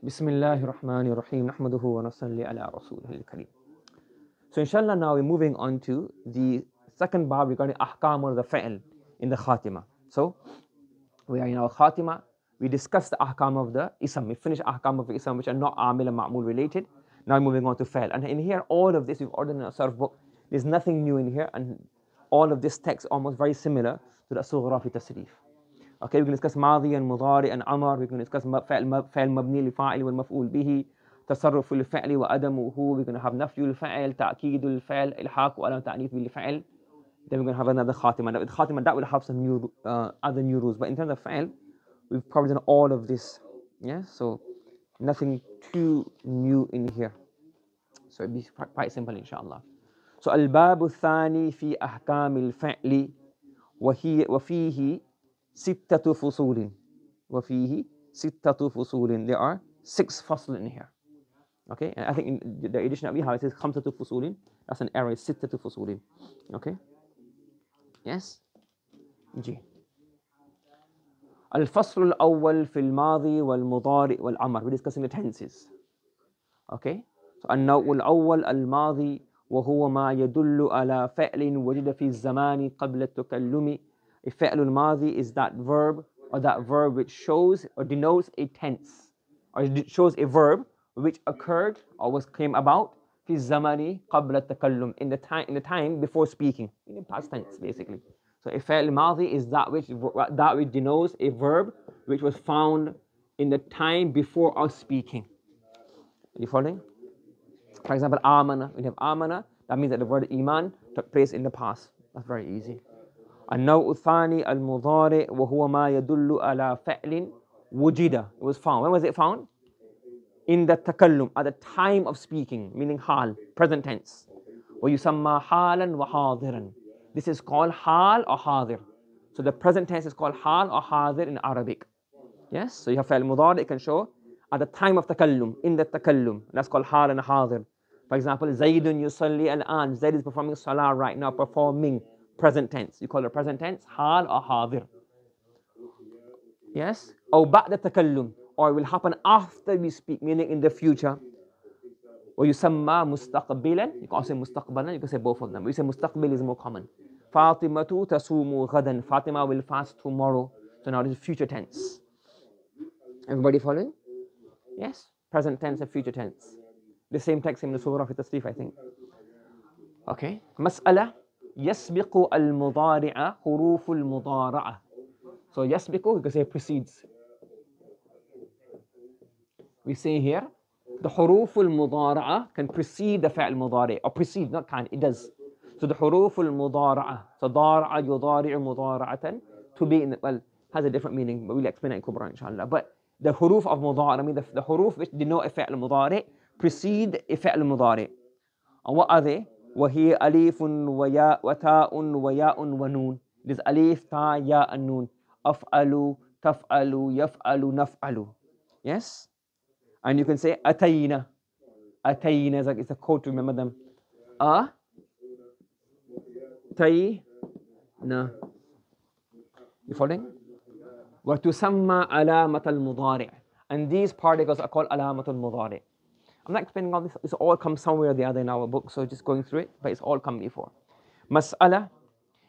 Bismillah Rahman Rahim, Nahmaduhu wa nasalli ala Rasulil Kareem. So, inshallah, now we're moving on to the second bar regarding ahkam or the fa'il in the khatima. So, we are in our khatima, we discussed the ahkam of the ism, we finished ahkam of the ism which are not amil and ma'mul related. Now, moving on to fa'il. And in here, all of this we've ordered in sort of book, there's nothing new in here, and all of this text almost very similar to the Sughra fi Tasrif. اوكي بيكون نسكس ماضيا مضارعا امر بيكون نسكس فعل فعل مبني لفاعل والمفعول به تصرف الفعل وعدم هو بيكون هاف نفي الفعل تاكيد الفعل الحاق وعدم تعنيف بالفعل then we're going to have another khatima. Now, with khatima, that will have some new, uh, other new rules. But in terms of fa'il, we've probably done all of this. Yeah, so nothing too new in here. So it'll be quite simple, inshallah. So al-babu thani fi ahkam al-fa'li wa hi wa fihi ستة فصول وفيه ستة فصول there are six فصل in here okay and I think in the edition that we have it says خمسة فصول that's an error ستة فصول okay yes جي الفصل الأول في الماضي والمضارع والعمر we're discussing the tenses okay so النوع الأول الماضي وهو ما يدل على فعل وجد في الزمان قبل التكلم A fi'l al is that verb or that verb which shows or denotes a tense or shows a verb which occurred or was came about fi الزمن qabla takallum in the time in the time before speaking in the past tense basically so a fi'l is that which that which denotes a verb which was found in the time before us speaking are you following for example amana we have amana that means that the word iman took place in the past that's very easy النوع الثاني المضارع وهو ما يدل على فعل وجد it was found when was it found in the تكلم at the time of speaking meaning حال present tense ويسمى حالا وحاضرا this is called حال or حاضر so the present tense is called حال or حاضر in Arabic yes so you have فعل مضارع can show at the time of تكلم in the تكلم that's called حال and حاضر for example زيد يصلي الآن Zaid is performing salah right now performing present tense. You call it present tense, hal or hadir. Yes? Or ba'da takallum. Or it will happen after we speak, meaning in the future. Or you samma mustaqbilan. You can also say mustaqbalan, you can say both of them. You say mustaqbil is more common. Fatima tu tasumu ghadan. Fatima will fast tomorrow. So now this is future tense. Everybody following? Yes? Present tense and future tense. The same text in the Surah of Tasrif, I think. Okay. Mas'ala. يسبق المضارع حروف المضارعة so يسبق because it precedes we say here the حروف المضارعة can precede the فعل مضارع or precede not can it does so the حروف المضارعة so يضارع مضارعة to be in the, well has a different meaning but we'll explain it in Kubra inshallah but the حروف of مضارع I mean the, the حروف which denote فعل مضارع precede فعل مضارع and what are they وهي أليف وياء وتاء وياء ونون This alif, ta, ya and nun Af'alu, taf'alu, yaf'alu, naf'alu Yes? And you can say atayna Atayna is like it's a code to remember them A na You following? وتسمى al المضارع and these particles are called al المضارع I'm not explaining all this. It's all come somewhere or the other in our book, so just going through it, but it's all come before. Mas'ala,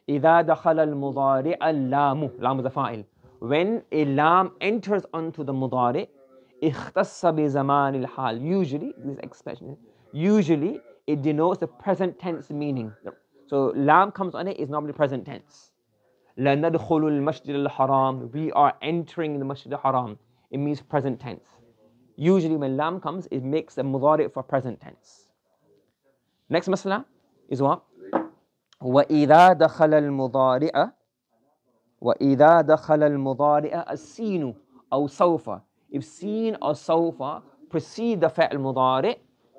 إِذَا دَخَلَ الْمُضَارِعَ اللَّامُ لام the fa'il. When a lam enters onto the mudari, اِخْتَصَّ بِزَمَانِ الْحَالِ Usually, this expression, usually it denotes the present tense meaning. So lam comes on it is normally present tense. لَنَدْخُلُ al الْحَرَامِ We are entering the Masjid al-Haram. It means present tense. Usually when lam comes, it makes a mudari' for present tense. Next masala is what? وَإِذَا دَخَلَ الْمُضَارِعَ وَإِذَا دَخَلَ الْمُضَارِعَ السِّينُ أو سوف If seen or سوف precede the فعل مضارع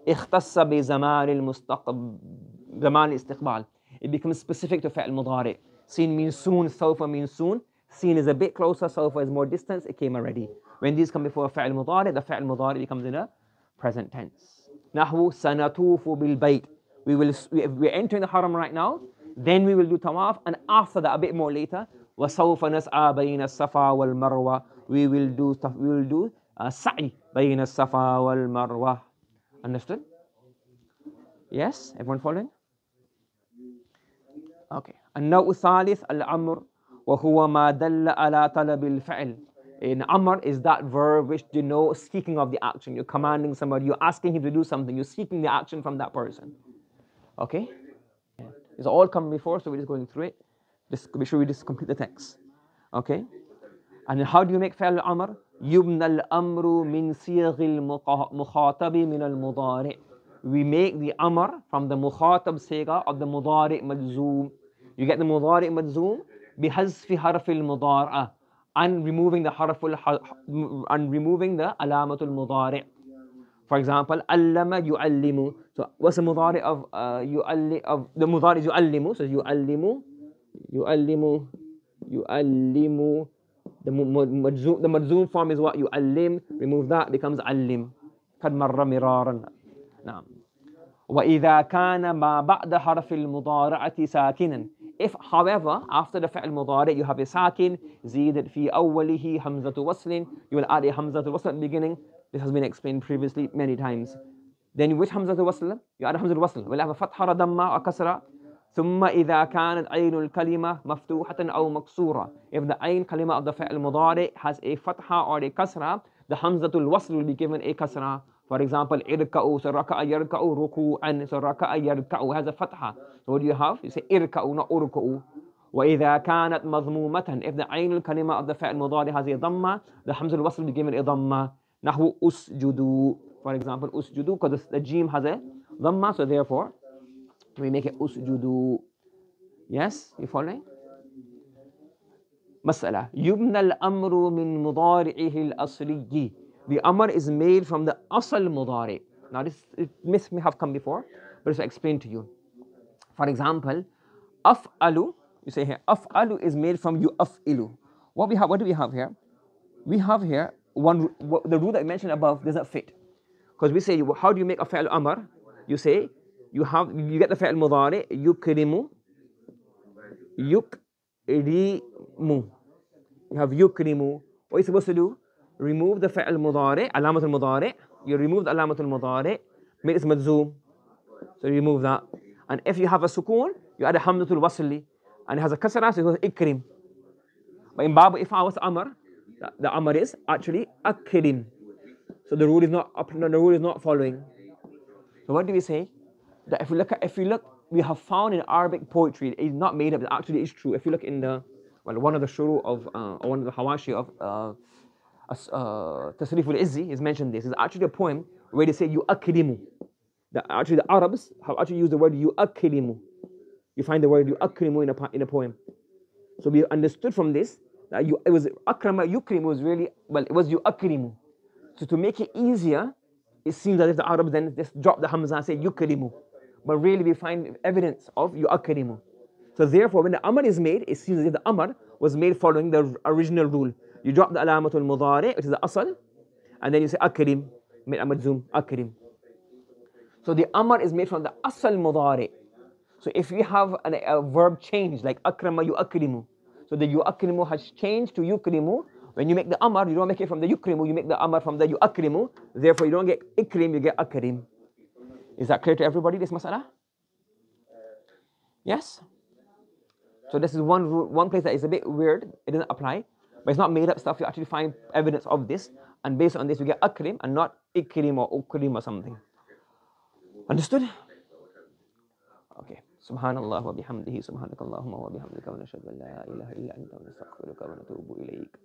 اختص بزمان المستقبل زمان الاستقبال It becomes specific to فعل مضارع Seen means soon, sofa means soon Seen is a bit closer, sofa is more distance, it came already when these come before فعل مضارع, the فعل مضارع becomes in a present tense. نحو سنطوف بالبيت. We will, we're entering the haram right now, then we will do tawaf, and after that, a bit more later, وسوف نسعى بين الصفا marwa. We will do, we will do uh, sa'i بين الصفا Understood? Yes? Everyone following? Okay. النوع الثالث الأمر وهو ما دل على طلب الفعل in amr is that verb which denotes seeking of the action. You're commanding somebody, you're asking him to do something, you're seeking the action from that person. Okay? It's all come before, so we're just going through it. Just make sure we just complete the text. Okay? And how do you make fi'l amr? يبنى الأمر من صيغ المخاطب من المضارع we make the amr from the mukhatab siga of the mudari' majzoom. You get the mudari' majzoom بحذف حرف المضارعة and removing the harful and removing the alamatul mudari for example allama yuallimu so what's the mudari of uh, yualli of the mudari is yuallimu so yuallimu yuallimu yuallimu the majzoom the majzoom form is what yuallim remove that becomes allim kad marra miraran نعم وإذا كان ما بعد حرف المضارعة ساكنا if, however, after the fi'l mudari you have a sakin, zidat fi awwalihi hamzatu waslin, you will add a hamzatu wasl at the beginning. This has been explained previously many times. Then which hamzatu wasl? You add hamzatu wasl. We'll have a fatha, damma, or kasra. ثم إذا كانت عين الكلمة مفتوحة أو مكسورة if the عين كلمة of the فعل المضارع has a فتحة or a كسرة the حمزة الوصل will be given a kasra For example, irka'u, so raka'a yarka'u, ruku'an, so raka'a yarka'u has a fatha. So what do you have? You say irka'u, not urku'u. وإذا كانت مضمومة if the عين الكلمة of the فعل المضارع has a ضمة the حمز الوصل will be given a ضمة نحو أسجدوا for example أسجدوا because the جيم has a ضمة so therefore we make it أسجدوا yes you following مسألة يبنى الأمر من مضارعه الأصلي The amr is made from the asal mudari. Now this it may have come before, but it's explained to you. For example, af'alu, you say here, af'alu is made from you ilu. What we have, what do we have here? We have here one the rule that I mentioned above doesn't fit. Because we say, how do you make a fi'l amr? You say, you have you get the fi'l mudari, yukrimu, yukrimu. You have yukrimu. What are you supposed to do? remove the فعل مضارع علامة المضارع you remove the al المضارع make it مجزوم so you remove that and if you have a sukoon, you add a hamzatul wasli and it has a kasra so it goes ikrim but in babu if I was amr the, the amr is actually akrim so the rule is not up. the rule is not following so what do we say that if we look at, if we look we have found in Arabic poetry it is not made up it actually is true if you look in the well one of the shuru of uh, one of the hawashi of uh, uh, Tasrif al-Izzi is mentioned this. It's actually a poem where they say yu'akilimu. The, actually, the Arabs have actually used the word yu'akilimu. You find the word yu'akilimu in a, in a poem. So we understood from this that you, it was akrama yukrimu was really, well, it was yu'akilimu. So to make it easier, it seems as if the Arabs then just drop the hamza and say yukrimu. But really we find evidence of yu'akrimu. So therefore, when the amr is made, it seems as if the amr was made following the original rule. You drop the alamatul mudari, which is the asal, and then you say akrim, made amadzum, akrim. So the amr is made from the asal mudari. So if you have an, a verb change like akrama yuakrimu, so the yuakrimu has changed to yukrimu. When you make the amr, you don't make it from the yukrimu, you make the amr from the yuakrimu. Therefore, you don't get ikrim, you get akrim. Is that clear to everybody, this masala? Yes? So this is one, one place that is a bit weird, it doesn't apply. But it's not made up stuff. You actually find evidence of this. And based on this, we get akrim and not ikrim or ukrim or something. Understood? Okay. Subhanallah wa bihamdihi subhanakallahumma wa bihamdika wa nashhadu an la ilaha illa anta wa nastaghfiruka wa natubu ilayk.